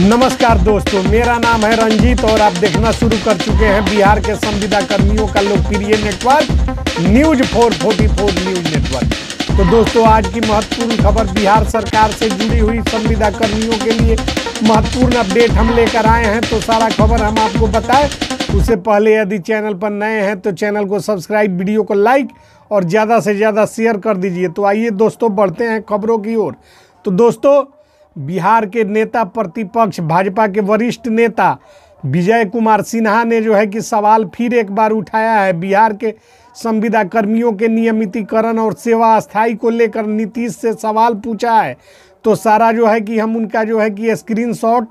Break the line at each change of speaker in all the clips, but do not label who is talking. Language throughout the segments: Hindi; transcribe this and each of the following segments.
नमस्कार दोस्तों मेरा नाम है रंजीत और आप देखना शुरू कर चुके हैं बिहार के संविदा कर्मियों का लोकप्रिय network news four forty four news network तो दोस्तों आज की महत्वपूर्ण खबर बिहार सरकार से जुड़ी हुई संविदा कर्मियों के लिए महत्वपूर्ण अपडेट हम लेकर आए हैं तो सारा खबर हम आपको बताएं उससे पहले यदि चैनल पर नए हैं तो चैनल को सब्सक्राइब वीडियो को लाइक और ज़्यादा से ज़्यादा शेयर कर दीजिए तो आइए दोस्तों बढ़ते हैं खबरों की ओर तो दोस्तों बिहार के नेता प्रतिपक्ष भाजपा के वरिष्ठ नेता विजय कुमार सिन्हा ने जो है कि सवाल फिर एक बार उठाया है बिहार के संविदा कर्मियों के नियमितीकरण और सेवा स्थायी को लेकर नीतीश से सवाल पूछा है तो सारा जो है कि हम उनका जो है कि स्क्रीनशॉट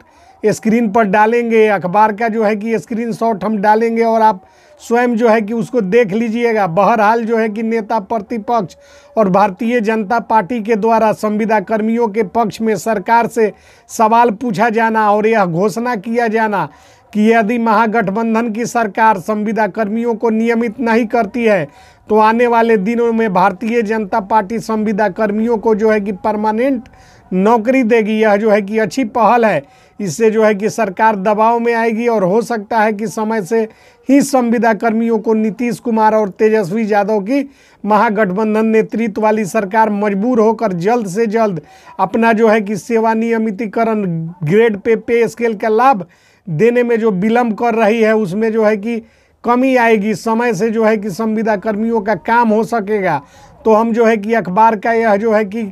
स्क्रीन पर डालेंगे अखबार का जो है कि स्क्रीन शॉट हम डालेंगे और आप स्वयं जो है कि उसको देख लीजिएगा बहरहाल जो है कि नेता प्रतिपक्ष और भारतीय जनता पार्टी के द्वारा संविदा कर्मियों के पक्ष में सरकार से सवाल पूछा जाना और यह घोषणा किया जाना कि यदि महागठबंधन की सरकार संविदा कर्मियों को नियमित नहीं करती है तो आने वाले दिनों में भारतीय जनता पार्टी संविदा कर्मियों को जो है कि परमानेंट नौकरी देगी यह जो है कि अच्छी पहल है इससे जो है कि सरकार दबाव में आएगी और हो सकता है कि समय से ही संविदा कर्मियों को नीतीश कुमार और तेजस्वी यादव की महागठबंधन नेतृत्व वाली सरकार मजबूर होकर जल्द से जल्द अपना जो है कि सेवा नियमितीकरण ग्रेड पे पे स्केल का लाभ देने में जो विलम्ब कर रही है उसमें जो है कि कमी आएगी समय से जो है कि संविदा कर्मियों का काम हो सकेगा तो हम जो है कि अखबार का यह जो है कि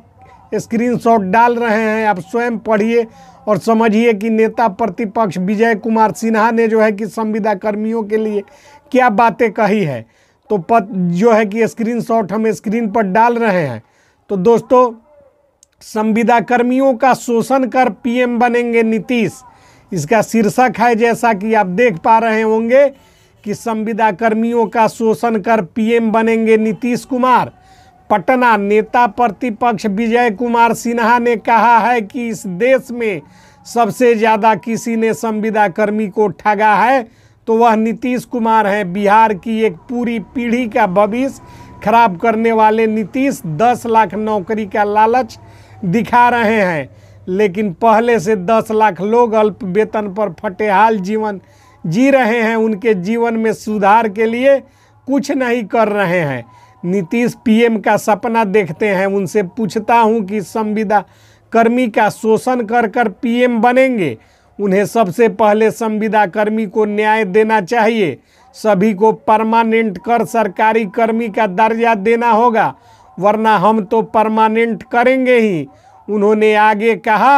स्क्रीनशॉट डाल रहे हैं आप स्वयं पढ़िए और समझिए कि नेता प्रतिपक्ष विजय कुमार सिन्हा ने जो है कि संविदा कर्मियों के लिए क्या बातें कही है तो पत जो है कि स्क्रीनशॉट हम स्क्रीन पर डाल रहे हैं तो दोस्तों संविदा कर्मियों का शोषण कर पीएम बनेंगे नीतीश इसका शीर्षक है जैसा कि आप देख पा रहे होंगे कि संविदा कर्मियों का शोषण कर पीएम बनेंगे नीतीश कुमार पटना नेता प्रतिपक्ष विजय कुमार सिन्हा ने कहा है कि इस देश में सबसे ज़्यादा किसी ने संविदा कर्मी को ठगा है तो वह नीतीश कुमार हैं बिहार की एक पूरी पीढ़ी का भविष्य खराब करने वाले नीतीश दस लाख नौकरी का लालच दिखा रहे हैं लेकिन पहले से दस लाख लोग अल्प वेतन पर फटेहाल जीवन जी रहे हैं उनके जीवन में सुधार के लिए कुछ नहीं कर रहे हैं नीतीश पीएम का सपना देखते हैं उनसे पूछता हूं कि संविदा कर्मी का शोषण कर कर पीएम बनेंगे उन्हें सबसे पहले संविदा कर्मी को न्याय देना चाहिए सभी को परमानेंट कर सरकारी कर्मी का दर्जा देना होगा वरना हम तो परमानेंट करेंगे ही उन्होंने आगे कहा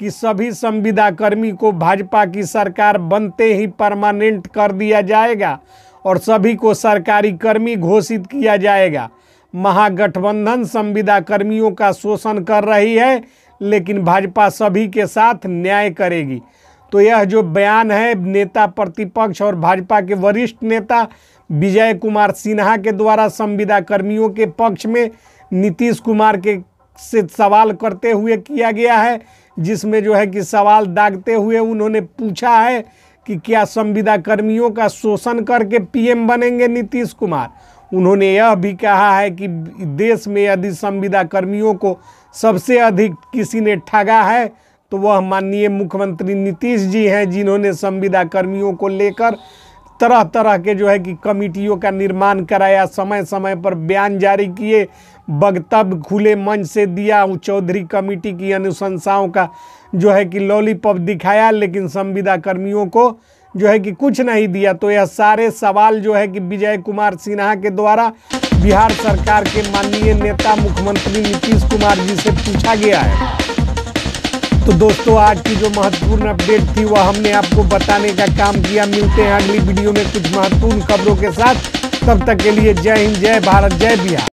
कि सभी संविदा कर्मी को भाजपा की सरकार बनते ही परमानेंट कर दिया जाएगा और सभी को सरकारी कर्मी घोषित किया जाएगा महागठबंधन संविदा कर्मियों का शोषण कर रही है लेकिन भाजपा सभी के साथ न्याय करेगी तो यह जो बयान है नेता प्रतिपक्ष और भाजपा के वरिष्ठ नेता विजय कुमार सिन्हा के द्वारा संविदा कर्मियों के पक्ष में नीतीश कुमार के से सवाल करते हुए किया गया है जिसमें जो है कि सवाल दागते हुए उन्होंने पूछा है कि क्या संविदा कर्मियों का शोषण करके पीएम बनेंगे नीतीश कुमार उन्होंने यह भी कहा है कि देश में यदि संविदा कर्मियों को सबसे अधिक किसी ने ठगा है तो वह माननीय मुख्यमंत्री नीतीश जी हैं जिन्होंने संविदा कर्मियों को लेकर तरह तरह के जो है कि कमिटियों का निर्माण कराया समय समय पर बयान जारी किए वक्तव्य खुले मंच से दिया चौधरी कमेटी की अनुशंसाओं का जो है कि लॉलीपॉप दिखाया लेकिन संविदा कर्मियों को जो है कि कुछ नहीं दिया तो यह सारे सवाल जो है कि विजय कुमार सिन्हा के द्वारा बिहार सरकार के माननीय नेता मुख्यमंत्री नीतीश कुमार जी से पूछा गया है तो दोस्तों आज की जो महत्वपूर्ण अपडेट थी वह हमने आपको बताने का काम किया मिलते हैं अगली वीडियो में कुछ महत्वपूर्ण खबरों के साथ तब तक के लिए जय हिंद जय भारत जय बिहार